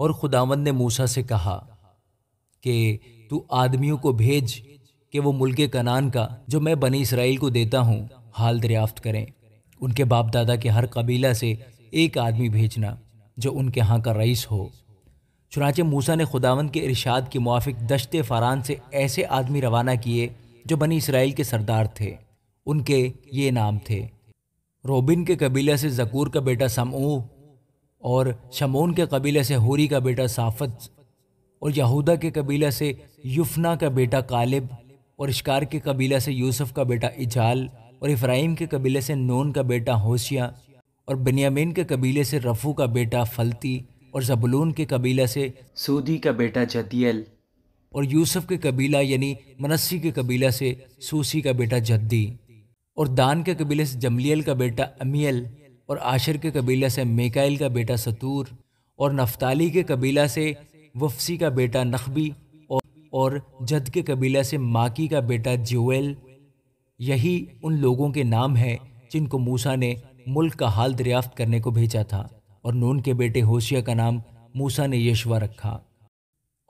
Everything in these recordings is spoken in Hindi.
और खुदावन ने मूसा से कहा कि तू आदमियों को भेज कि वो मुल्क कनान का जो मैं बनी इसराइल को देता हूँ हाल दरियाफ्त करें उनके बाप दादा के हर कबीला से एक आदमी भेजना जो उनके यहाँ का रईस हो चुनाचे मूसा ने खुदावन के इरशाद के मुआफिक दशते फ़रान से ऐसे आदमी रवाना किए जो बनी इसराइल के सरदार थे उनके ये नाम थे रोबिन के कबीले से जकूर का बेटा समूह और शमोन के कबीले से होरी का बेटा साफत और यहूदा के कबीला से युफना का बेटा कालिब और इश्कार के कबीले से यूसुफ का बेटा इजाल और इफ्राहिम के कबीले से नून का बेटा होशिया और बनियामीन के कबीले से रफ़ू का बेटा फलती और जबलून के कबीला से सूदी का बेटा जदियल और यूसुफ के कबीला यानी मनस्सी के कबीला से सूसी का बेटा जद्दी और दान के कबीले से जमलियल का बेटा अमियल और आशर के कबीला से मेकाइल का बेटा सतूर और नफ्ताली के कबीला से वफसी का बेटा नखबी और, और जद के कबीला से माकी का बेटा जोएल यही उन लोगों के नाम हैं जिनको मूसा ने मुल्क का हाल दरियाफ्त करने को भेजा था और नून के बेटे होशिया का नाम मूसा ने यशवा रखा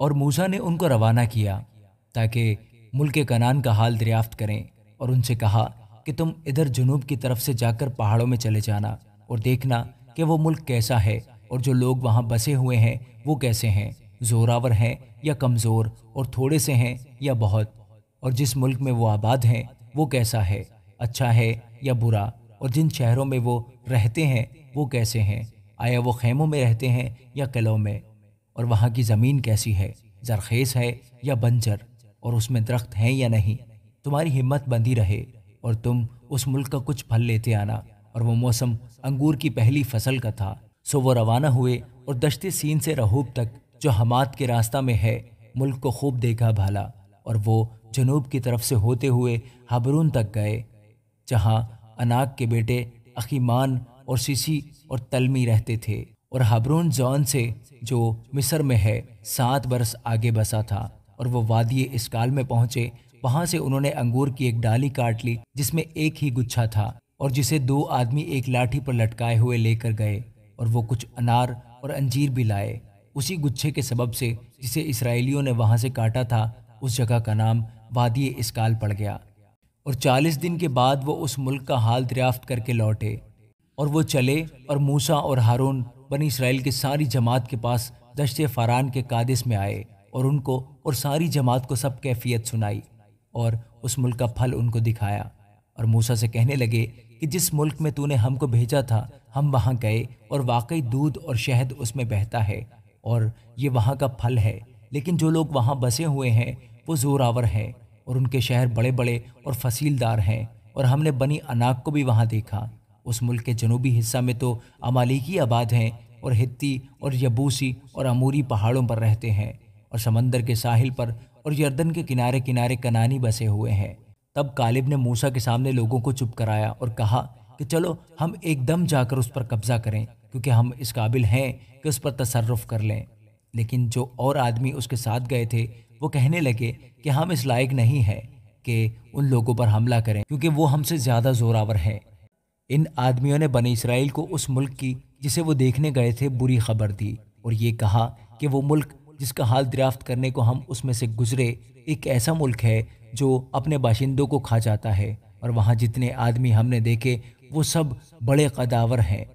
और मूसा ने उनको रवाना किया ताकि मुल्क कनान का हाल दरियाफ्त करें और उनसे कहा कि तुम इधर जुनूब की तरफ से जाकर पहाड़ों में चले जाना और देखना कि वो मुल्क कैसा है और जो लोग वहाँ बसे हुए हैं वो कैसे हैं जोरावर हैं या कमज़ोर और थोड़े से हैं या बहुत और जिस मुल्क में वो आबाद हैं वो कैसा है अच्छा है या बुरा और जिन शहरों में वो रहते हैं वो कैसे हैं आया वो खेमों में रहते हैं या कलों में और वहाँ की ज़मीन कैसी है जरखेज़ है या बंजर और उसमें दरख्त हैं या नहीं तुम्हारी हिम्मत बंदी रहे और तुम उस मुल्क का कुछ फल लेते आना और वो मौसम अंगूर की पहली फसल का था सो वो रवाना हुए और दश्ते सीन से रहूब तक जो हमाद के रास्ता में है मुल्क को खूब देखा भाला और वो जनूब की तरफ से होते हुए हबरून तक गए जहाँ अनाक के बेटे अकीमान और शीशी और तलमी रहते थे और हबरून जॉन से जो मिस्र में है सात बरस आगे बसा था और वो इस इसकाल में पहुंचे वहां से उन्होंने अंगूर की एक डाली काट ली जिसमें एक ही गुच्छा था और जिसे दो आदमी एक लाठी पर लटकाए हुए लेकर गए और वो कुछ अनार और अंजीर भी लाए उसी गुच्छे के सबब से जिसे इसराइलियों ने वहाँ से काटा था उस जगह का नाम वादी इसकाल पड़ गया और चालीस दिन के बाद वो उस मुल्क का हाल दरियाफ्त करके लौटे और वो चले और मूसा और हारून बनी इसराइल की सारी जमात के पास दशत फारान के कादिस में आए और उनको और सारी जमात को सब कैफियत सुनाई और उस मुल्क का फल उनको दिखाया और मूसा से कहने लगे कि जिस मुल्क में तूने हमको भेजा था हम वहाँ गए और वाकई दूध और शहद उसमें बहता है और ये वहाँ का फल है लेकिन जो लोग वहाँ बसे हुए हैं वो जोरावर हैं और उनके शहर बड़े बड़े और फसीलदार हैं और हमने बनी अनाक को भी वहाँ देखा उस मुल्क के जनूबी हिस्सा में तो अमालिकी आबाद हैं और हित्ती और यबूसी और अमूरी पहाड़ों पर रहते हैं और समंदर के साहिल पर और यर्दन के किनारे किनारे कनानी बसे हुए हैं तब गालिब ने मूसा के सामने लोगों को चुप कराया और कहा कि चलो हम एकदम जाकर उस पर कब्जा करें क्योंकि हम इस काबिल हैं कि उस पर तसरफ कर लें लेकिन जो और आदमी उसके साथ गए थे वो कहने लगे कि हम इस लायक नहीं हैं कि उन लोगों पर हमला करें क्योंकि वो हमसे ज़्यादा जोरावर हैं इन आदमियों ने बने इसराइल को उस मुल्क की जिसे वो देखने गए थे बुरी खबर दी और ये कहा कि वो मुल्क जिसका हाल दरियाफ्त करने को हम उसमें से गुजरे एक ऐसा मुल्क है जो अपने बाशिंदों को खा जाता है और वहाँ जितने आदमी हमने देखे वो सब बड़े कदावर हैं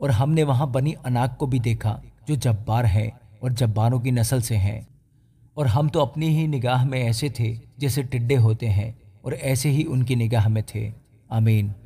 और हमने वहाँ बनी अनाक को भी देखा जो जब्बार हैं और जब्बारों की नस्ल से हैं और हम तो अपनी ही निगाह में ऐसे थे जैसे टिड्डे होते हैं और ऐसे ही उनकी निगाह में थे आमीन